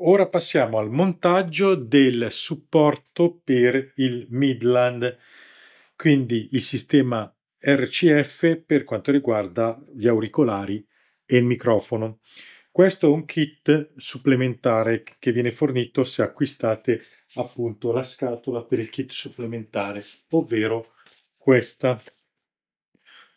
Ora passiamo al montaggio del supporto per il Midland, quindi il sistema RCF per quanto riguarda gli auricolari e il microfono. Questo è un kit supplementare che viene fornito se acquistate appunto la scatola per il kit supplementare, ovvero questa.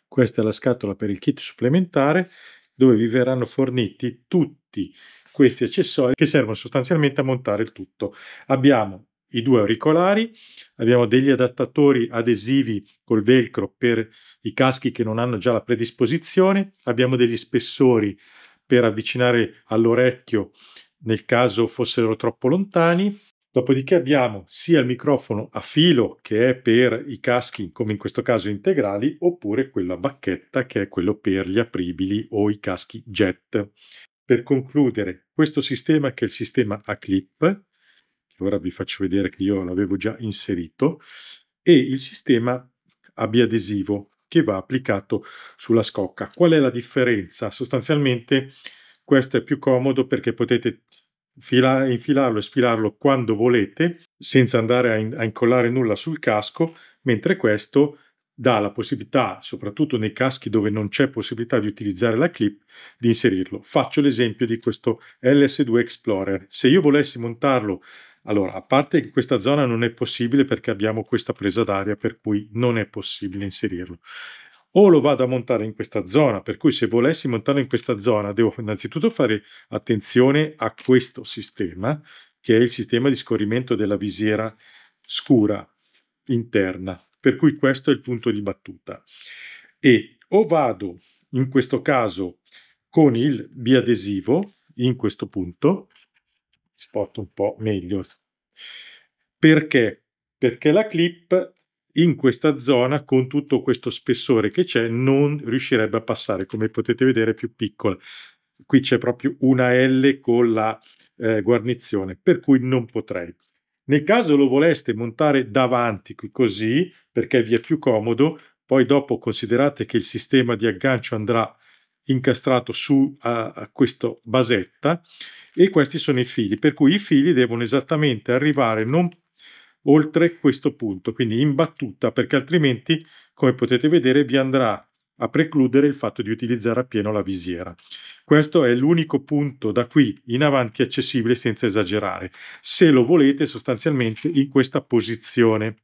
Questa è la scatola per il kit supplementare dove vi verranno forniti tutti i questi accessori che servono sostanzialmente a montare il tutto. Abbiamo i due auricolari, abbiamo degli adattatori adesivi col velcro per i caschi che non hanno già la predisposizione, abbiamo degli spessori per avvicinare all'orecchio nel caso fossero troppo lontani. Dopodiché abbiamo sia il microfono a filo che è per i caschi, come in questo caso integrali, oppure quello a bacchetta che è quello per gli apribili o i caschi jet per concludere questo sistema che è il sistema a clip, che ora vi faccio vedere che io l'avevo già inserito, e il sistema a biadesivo che va applicato sulla scocca. Qual è la differenza? Sostanzialmente questo è più comodo perché potete infilarlo e sfilarlo quando volete senza andare a, incollare nulla sul casco, mentre questo dà la possibilità, soprattutto nei caschi dove non c'è possibilità di utilizzare la clip, di inserirlo. Faccio l'esempio di questo LS2 Explorer. Se io volessi montarlo, allora, a parte che questa zona non è possibile perché abbiamo questa presa d'aria per cui non è possibile inserirlo. O lo vado a montare in questa zona, per cui se volessi montarlo in questa zona devo innanzitutto fare attenzione a questo sistema, che è il sistema di scorrimento della visiera scura interna per cui questo è il punto di battuta. E o vado, in questo caso, con il biadesivo, in questo punto, spot un po' meglio. Perché? Perché la clip in questa zona con tutto questo spessore che c'è non riuscirebbe a passare, come potete vedere è più piccola. Qui c'è proprio una L con la eh, guarnizione, per cui non potrei. Nel caso lo voleste montare davanti così, perché vi è più comodo, poi dopo considerate che il sistema di aggancio andrà incastrato su a, a questa basetta e questi sono i fili, per cui i fili devono esattamente arrivare non oltre questo punto, quindi in battuta, perché altrimenti, come potete vedere, vi andrà a precludere il fatto di utilizzare appieno la visiera. Questo è l'unico punto da qui in avanti accessibile senza esagerare, se lo volete sostanzialmente in questa posizione.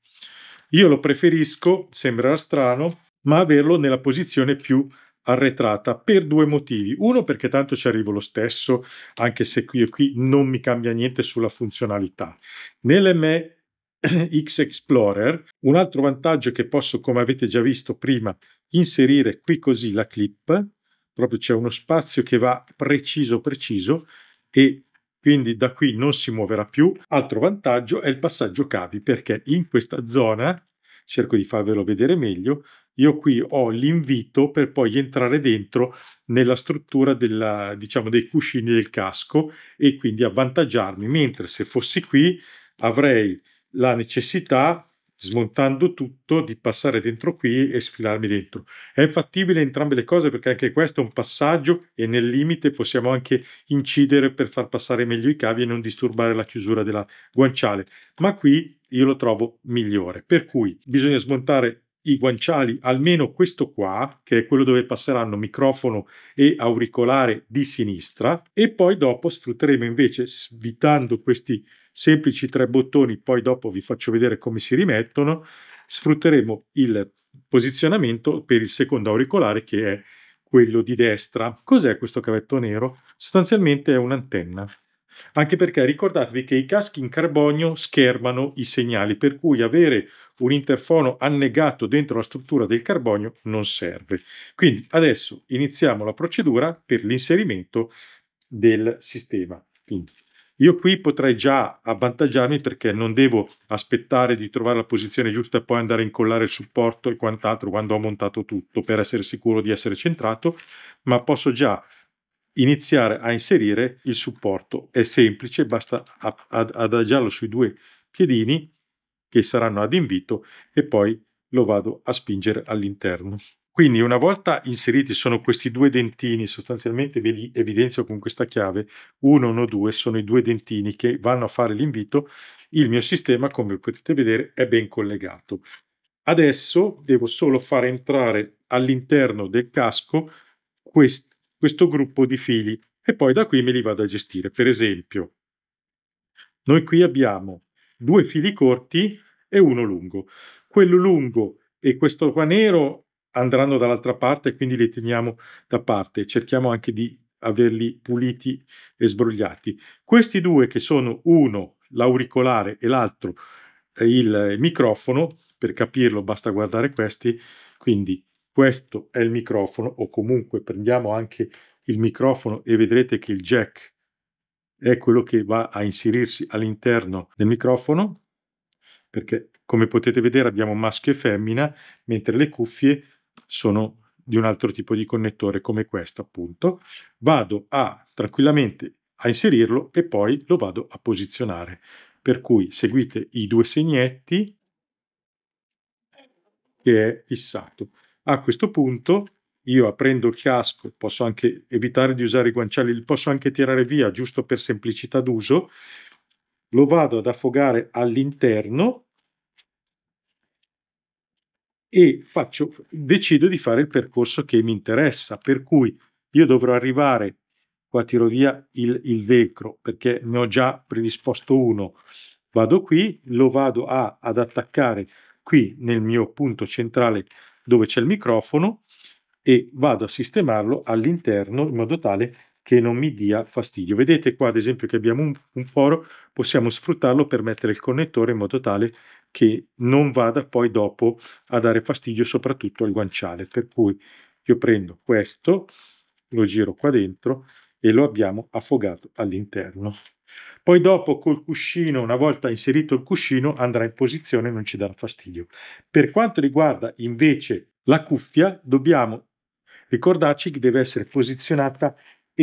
Io lo preferisco, sembrerà strano, ma averlo nella posizione più arretrata per due motivi. Uno perché tanto ci arrivo lo stesso, anche se qui e qui non mi cambia niente sulla funzionalità. Nelle me X Explorer. Un altro vantaggio è che posso, come avete già visto prima, inserire qui così la clip, proprio c'è uno spazio che va preciso preciso e quindi da qui non si muoverà più. Altro vantaggio è il passaggio cavi perché in questa zona, cerco di farvelo vedere meglio, io qui ho l'invito per poi entrare dentro nella struttura della, diciamo, dei cuscini del casco e quindi avvantaggiarmi, mentre se fossi qui avrei la necessità, smontando tutto, di passare dentro qui e sfilarmi dentro. È fattibile entrambe le cose perché anche questo è un passaggio e nel limite possiamo anche incidere per far passare meglio i cavi e non disturbare la chiusura della guanciale. Ma qui io lo trovo migliore. Per cui bisogna smontare i guanciali, almeno questo qua, che è quello dove passeranno microfono e auricolare di sinistra, e poi dopo sfrutteremo invece, svitando questi semplici tre bottoni, poi dopo vi faccio vedere come si rimettono, sfrutteremo il posizionamento per il secondo auricolare che è quello di destra. Cos'è questo cavetto nero? Sostanzialmente è un'antenna. Anche perché ricordatevi che i caschi in carbonio schermano i segnali, per cui avere un interfono annegato dentro la struttura del carbonio non serve. Quindi adesso iniziamo la procedura per l'inserimento del sistema. Quindi io qui potrei già avvantaggiarmi perché non devo aspettare di trovare la posizione giusta e poi andare a incollare il supporto e quant'altro quando ho montato tutto per essere sicuro di essere centrato, ma posso già iniziare a inserire il supporto. È semplice, basta adagiarlo sui due piedini che saranno ad invito e poi lo vado a spingere all'interno. Quindi una volta inseriti sono questi due dentini, sostanzialmente ve li evidenzio con questa chiave, 1, 2 sono i due dentini che vanno a fare l'invito, il mio sistema come potete vedere è ben collegato. Adesso devo solo far entrare all'interno del casco quest questo gruppo di fili e poi da qui me li vado a gestire. Per esempio, noi qui abbiamo due fili corti e uno lungo. Quello lungo e questo qua nero andranno dall'altra parte e quindi li teniamo da parte. Cerchiamo anche di averli puliti e sbrogliati. Questi due che sono uno l'auricolare e l'altro eh, il microfono, per capirlo basta guardare questi, quindi questo è il microfono o comunque prendiamo anche il microfono e vedrete che il jack è quello che va a inserirsi all'interno del microfono perché come potete vedere abbiamo maschio e femmina mentre le cuffie sono di un altro tipo di connettore come questo appunto, vado a tranquillamente a inserirlo e poi lo vado a posizionare. Per cui seguite i due segnetti che è fissato. A questo punto io aprendo il casco posso anche evitare di usare i guanciali, li posso anche tirare via giusto per semplicità d'uso, lo vado ad affogare all'interno e faccio, decido di fare il percorso che mi interessa, per cui io dovrò arrivare, qua tiro via il, il velcro perché ne ho già predisposto uno, vado qui, lo vado a, ad attaccare qui nel mio punto centrale dove c'è il microfono e vado a sistemarlo all'interno in modo tale che che non mi dia fastidio. Vedete qua ad esempio che abbiamo un, un foro, possiamo sfruttarlo per mettere il connettore in modo tale che non vada poi dopo a dare fastidio soprattutto al guanciale. Per cui io prendo questo, lo giro qua dentro e lo abbiamo affogato all'interno. Poi dopo col cuscino, una volta inserito il cuscino, andrà in posizione e non ci darà fastidio. Per quanto riguarda invece la cuffia, dobbiamo ricordarci che deve essere posizionata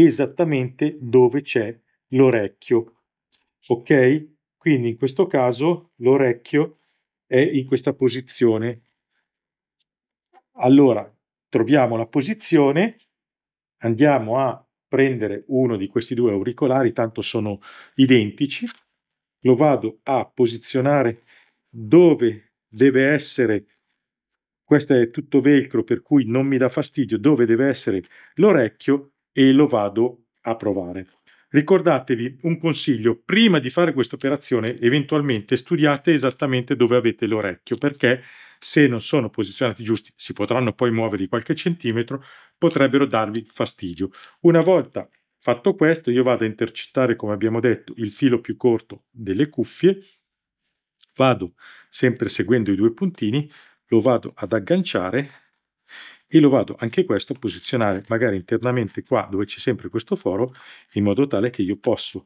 esattamente dove c'è l'orecchio. Ok? Quindi in questo caso l'orecchio è in questa posizione. Allora, troviamo la posizione, andiamo a prendere uno di questi due auricolari, tanto sono identici, lo vado a posizionare dove deve essere, questo è tutto velcro per cui non mi dà fastidio, dove deve essere l'orecchio e lo vado a provare. Ricordatevi un consiglio, prima di fare questa operazione eventualmente studiate esattamente dove avete l'orecchio perché se non sono posizionati giusti si potranno poi muovere di qualche centimetro, potrebbero darvi fastidio. Una volta fatto questo io vado a intercettare come abbiamo detto il filo più corto delle cuffie, vado sempre seguendo i due puntini, lo vado ad agganciare e lo vado anche questo a posizionare magari internamente qua dove c'è sempre questo foro in modo tale che io posso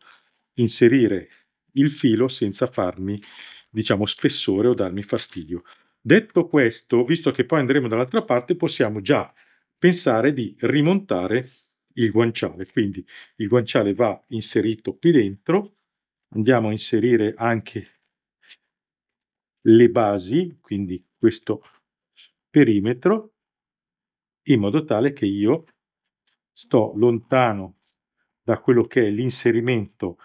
inserire il filo senza farmi diciamo spessore o darmi fastidio. Detto questo, visto che poi andremo dall'altra parte, possiamo già pensare di rimontare il guanciale. Quindi il guanciale va inserito qui dentro, andiamo a inserire anche le basi, quindi questo perimetro, in modo tale che io sto lontano da quello che è l'inserimento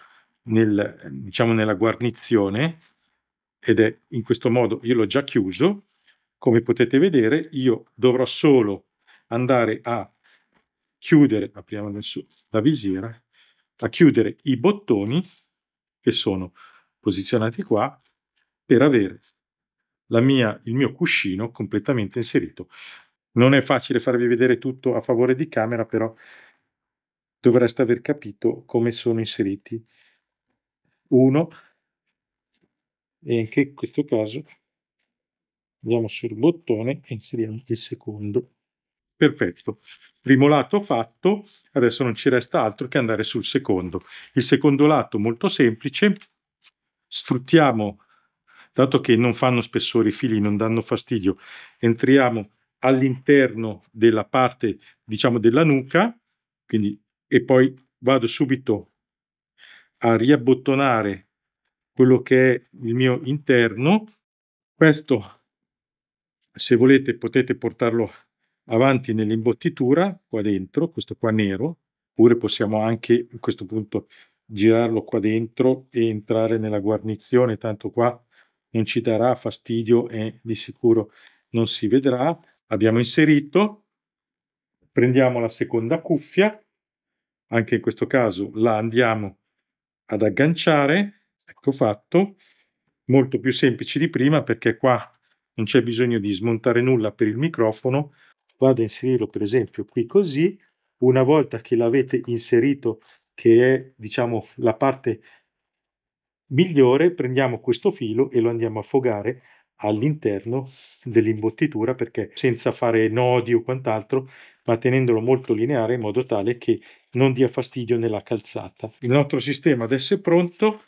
nel, diciamo, nella guarnizione ed è in questo modo, io l'ho già chiuso, come potete vedere io dovrò solo andare a chiudere, apriamo adesso la visiera, a chiudere i bottoni che sono posizionati qua per avere mia, il mio cuscino completamente inserito non è facile farvi vedere tutto a favore di camera, però dovreste aver capito come sono inseriti. Uno, e anche in questo caso andiamo sul bottone e inseriamo il secondo. Perfetto. Primo lato fatto, adesso non ci resta altro che andare sul secondo. Il secondo lato molto semplice, sfruttiamo, dato che non fanno spessore i fili, non danno fastidio, entriamo all'interno della parte, diciamo, della nuca, quindi, e poi vado subito a riabbottonare quello che è il mio interno. Questo, se volete, potete portarlo avanti nell'imbottitura, qua dentro, questo qua nero, oppure possiamo anche a questo punto girarlo qua dentro e entrare nella guarnizione, tanto qua non ci darà fastidio e di sicuro non si vedrà abbiamo inserito, prendiamo la seconda cuffia, anche in questo caso la andiamo ad agganciare, ecco fatto, molto più semplice di prima perché qua non c'è bisogno di smontare nulla per il microfono, vado a inserirlo per esempio qui così, una volta che l'avete inserito che è diciamo la parte migliore, prendiamo questo filo e lo andiamo a affogare all'interno dell'imbottitura perché senza fare nodi o quant'altro, ma tenendolo molto lineare in modo tale che non dia fastidio nella calzata. Il nostro sistema adesso è pronto,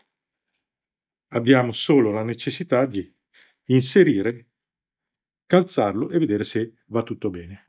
abbiamo solo la necessità di inserire, calzarlo e vedere se va tutto bene.